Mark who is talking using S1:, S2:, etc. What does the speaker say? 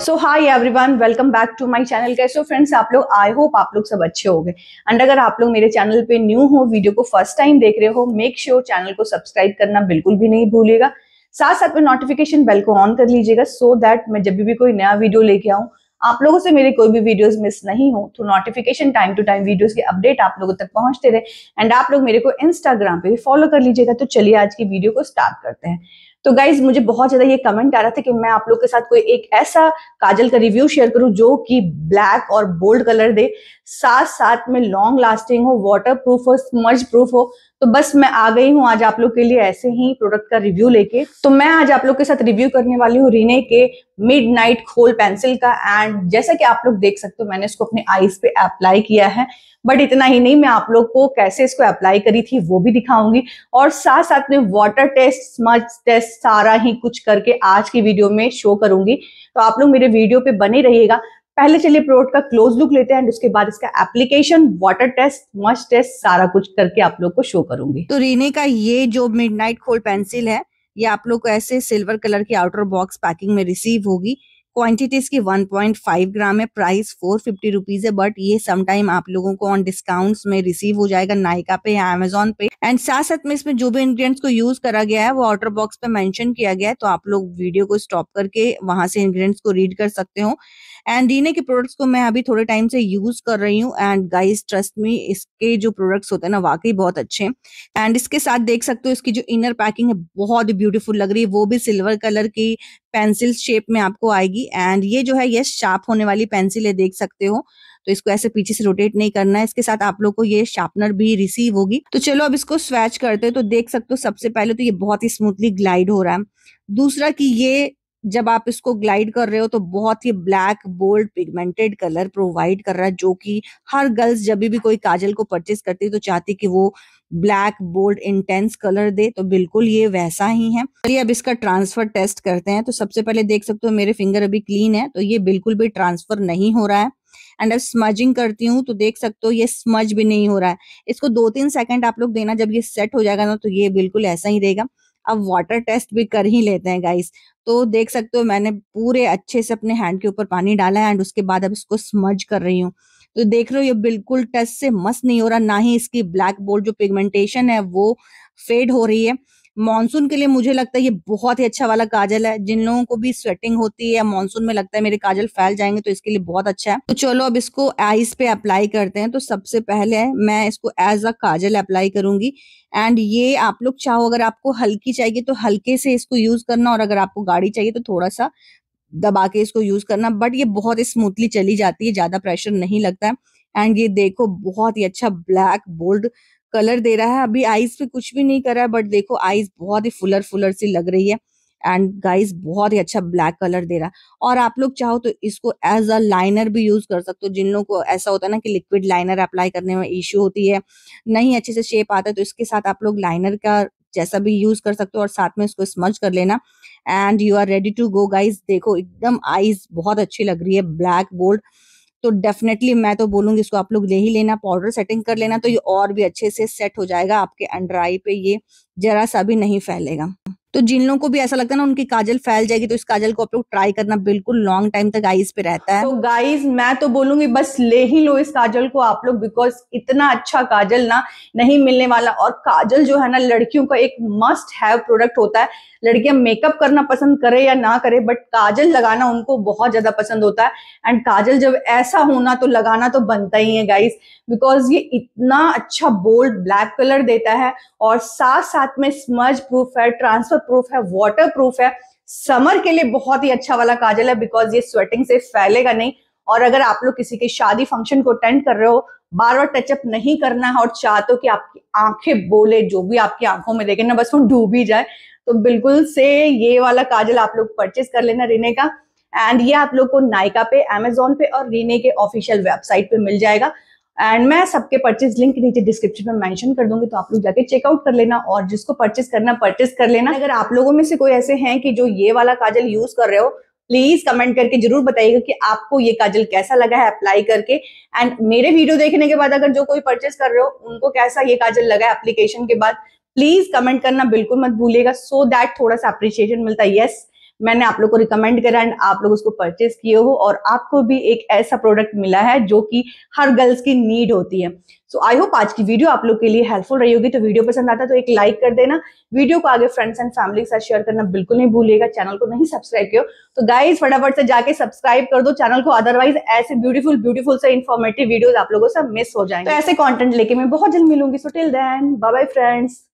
S1: so hi every one welcome back to my channel कैसे friends आप लोग I hope आप लोग सब अच्छे हो गए एंड अगर आप लोग मेरे चैनल पे न्यू हो वीडियो को फर्स्ट टाइम देख रहे हो मेक श्योर sure चैनल को सब्सक्राइब करना बिल्कुल भी नहीं भूलिएगा साथ साथ में नोटिफिकेशन बेल को ऑन कर लीजिएगा सो so दैट मैं जब भी कोई नया वीडियो लेके आऊँ आप लोगों से मेरे कोई भी वीडियोस मिस नहीं हो तो notification time to time videos के अपडेट आप लोगों तक पहुंचते रहे एंड आप लोग मेरे को इंस्टाग्राम पे भी फॉलो कर लीजिएगा तो चलिए आज की वीडियो को स्टार्ट करते हैं तो गाइज मुझे बहुत ज्यादा ये कमेंट आ रहा था कि मैं आप लोग के साथ कोई एक ऐसा काजल का रिव्यू शेयर करूं जो कि ब्लैक और बोल्ड कलर दे साथ साथ में लॉन्ग लास्टिंग हो वाटर प्रूफ हो स्मर्ज प्रूफ हो तो बस मैं आ गई हूँ आज आप लोग के लिए ऐसे ही प्रोडक्ट का रिव्यू लेके तो मैं आज आप लोग के साथ रिव्यू करने वाली हूँ रीने के मिड नाइट खोल पेंसिल का एंड जैसा कि आप लोग देख सकते हो मैंने इसको अपने आईज पे अप्लाई किया है बट इतना ही नहीं मैं आप लोग को कैसे इसको अप्लाई करी थी वो भी दिखाऊंगी और साथ साथ में वाटर टेस्ट स्मर्ज टेस्ट सारा ही कुछ करके आज की वीडियो में शो करूंगी तो आप लोग मेरे वीडियो पे बने रहिएगा पहले चलिए प्रोडक्ट का क्लोज लुक लेते हैं उसके बाद इसका application water test smudge test सारा कुछ करके आप लोग को शो करूंगी तो रीने का ये जो मिड खोल पेंसिल है ये आप लोग को ऐसे सिल्वर कलर की आउटर बॉक्स पैकिंग में रिसीव होगी क्वांटिटी इसकी 1.5 ग्राम है प्राइस फोर फिफ्टी रुपीज है बट ये समटाइम आप लोगों को ऑन डिस्काउंट्स में रिसीव हो जाएगा नाइका पे या अमेजोन पे एंड साथ साथ में इसमें जो भी इंग्रेडिएंट्स को यूज करा गया है वो ऑर्डर बॉक्स पे मेंशन किया गया है तो आप लोग वीडियो को स्टॉप करके वहां से इनग्रीडियंट्स को रीड कर सकते हो एंड डीने के प्रोडक्ट्स को मैं अभी थोड़े टाइम से यूज कर रही हूँ एंड गाइस ट्रस्ट मी इसके जो प्रोडक्ट्स होते हैं ना वाकई बहुत अच्छे हैं एंड इसके साथ देख सकते हो इसकी जो इनर पैकिंग है बहुत ब्यूटीफुल लग रही है वो भी सिल्वर कलर की पेंसिल शेप में आपको आएगी एंड ये जो है ये शार्प होने वाली पेंसिल है देख सकते हो तो इसको ऐसे पीछे से रोटेट नहीं करना है इसके साथ आप लोग को ये शार्पनर भी रिसीव होगी तो चलो अब इसको स्वैच करते हैं तो देख सकते हो सबसे पहले तो ये बहुत ही स्मूथली ग्लाइड हो रहा है दूसरा कि ये जब आप इसको ग्लाइड कर रहे हो तो बहुत ही black bold pigmented colour provide कर रहा है जो कि हर गर्ल्स जब भी कोई काजल को परचेज करती है तो चाहती कि वो ब्लैक बोल्ड इंटेंस कलर दे तो बिल्कुल ये वैसा ही है चलिए अब इसका ट्रांसफर टेस्ट करते हैं तो सबसे पहले देख सकते हो मेरे फिंगर अभी क्लीन है तो ये बिल्कुल भी ट्रांसफर नहीं हो रहा है एंड अब स्मजिंग करती हूँ तो देख सकते हो ये स्मज भी नहीं हो रहा है इसको दो तीन सेकंड आप लोग देना जब ये सेट हो जाएगा ना तो ये बिल्कुल ऐसा ही रहेगा अब वाटर टेस्ट भी कर ही लेते हैं गाइस तो देख सकते हो मैंने पूरे अच्छे से अपने हैंड के ऊपर पानी डाला है एंड उसके बाद अब इसको स्मज कर रही हूँ तो देख रहे हो ये बिल्कुल टच से मस्त नहीं हो रहा ना ही इसकी ब्लैक बोल्ड जो पिगमेंटेशन है वो फेड हो रही है मानसून के लिए मुझे लगता है ये बहुत ही अच्छा वाला काजल है जिन लोगों को भी स्वेटिंग होती है मानसून में लगता है मेरे काजल फैल जाएंगे तो इसके लिए बहुत अच्छा है तो चलो अब इसको आइस पे अप्लाई करते हैं तो सबसे पहले मैं इसको एज अ काजल अप्लाई करूंगी एंड ये आप लोग चाहो अगर आपको हल्की चाहिए तो हल्के से इसको यूज करना और अगर आपको गाड़ी चाहिए तो थोड़ा सा दबा के इसको यूज करना बट ये बहुत ही स्मूथली चली जाती है ज्यादा प्रेशर नहीं लगता है एंड ये देखो बहुत ही अच्छा ब्लैक बोल्ड कलर दे रहा है अभी आईज पे कुछ भी नहीं करा है बट देखो आईज बहुत ही फुलर फुलर सी लग रही है एंड गाइस बहुत ही अच्छा ब्लैक कलर दे रहा है और आप लोग चाहो तो इसको एज अ लाइनर भी यूज कर सकते हो जिन लोगों को ऐसा होता है ना कि लिक्विड लाइनर अप्लाई करने में इश्यू होती है नहीं अच्छे से शेप आता है तो इसके साथ आप लोग लाइनर का जैसा भी यूज कर सकते हो और साथ में उसको स्मच कर लेना and you are ready to go guys देखो एकदम आईज बहुत अच्छी लग रही है ब्लैक बोल्ड तो डेफिनेटली मैं तो बोलूंगी इसको आप लोग ले ही लेना पाउडर सेटिंग कर लेना तो ये और भी अच्छे से सेट हो जाएगा आपके अंडर आई पे ये जरा सा भी नहीं फैलेगा तो जिन लोगों को भी ऐसा लगता है ना उनकी काजल फैल जाएगी तो इस काजल को आप लोग ट्राई करना बिल्कुल लॉन्ग टाइम तक आईज पे रहता है तो गाइज मैं तो बोलूंगी बस ले ही लो इस काजल को आप लोग बिकॉज इतना अच्छा काजल ना नहीं मिलने वाला और काजल जो है ना लड़कियों का एक मस्ट हैव प्रोडक्ट होता है लड़कियां मेकअप करना पसंद करे या ना करे बट काजल लगाना उनको बहुत ज्यादा पसंद होता है एंड काजल जब ऐसा होना तो लगाना तो बनता ही है गाइस बिकॉज ये इतना अच्छा बोल्ड ब्लैक कलर देता है और साथ साथ में स्मज प्रूफ है ट्रांसफर प्रूफ है वॉटर प्रूफ है समर के लिए बहुत ही अच्छा वाला काजल है बिकॉज ये स्वेटिंग से फैलेगा नहीं और अगर आप लोग किसी के शादी फंक्शन को अटेंड कर रहे हो बार बार टचअप नहीं करना है और चाहते हो कि आपकी आंखें बोले जो भी आपकी आंखों में देखे ना बस वो डूब ही जाए तो बिल्कुल से ये वाला काजल आप लोग परचेस कर लेना रिने का एंड ये आप लोग को नायका पे अमेजोन पे और रिने के ऑफिशियल वेबसाइट पे मिल जाएगा एंड मैं सबके परचेज लिंक नीचे डिस्क्रिप्शन में मेंशन कर दूंगी तो आप लोग जाके चेकआउट कर लेना और जिसको परचेज करना परचेज कर लेना अगर आप लोगों में से कोई ऐसे हैं कि जो ये वाला काजल यूज कर रहे हो प्लीज कमेंट करके जरूर बताइएगा कि आपको ये काजल कैसा लगा है अप्लाई करके एंड मेरे वीडियो देखने के बाद अगर जो कोई परचेज कर रहे हो उनको कैसा ये काजल लगा है अप्लीकेशन के बाद प्लीज कमेंट करना बिल्कुल मत भूलिएगा सो दैट थोड़ा सा अप्रिशिएशन मिलता है yes, यस मैंने आप लोग को रिकमेंड करा एंड आप लोग उसको परचेज किए हो और आपको भी एक ऐसा प्रोडक्ट मिला है जो कि हर गर्ल्स की नीड होती है सो आई होप आज की वीडियो आप लोग के लिए हेल्पफुल रही होगी तो वीडियो पसंद आता है तो एक लाइक कर देना वीडियो को आगे फ्रेंड्स एंड फैमिली के साथ शेयर करना बिल्कुल नहीं भूलिएगा चैनल को नहीं सब्सक्राइब किया तो गाइज फटाफट से जाके सब्सक्राइब कर दो चैनल को अदरवाइज ऐसे ब्यूटीफुल ब्यूटीफुल से इन्फॉर्मेटिव वीडियो आप लोगों से मिस हो जाएंगे तो ऐसे कॉन्टेंट लेके मैं बहुत जल्द मिलूंगी so till then bye bye friends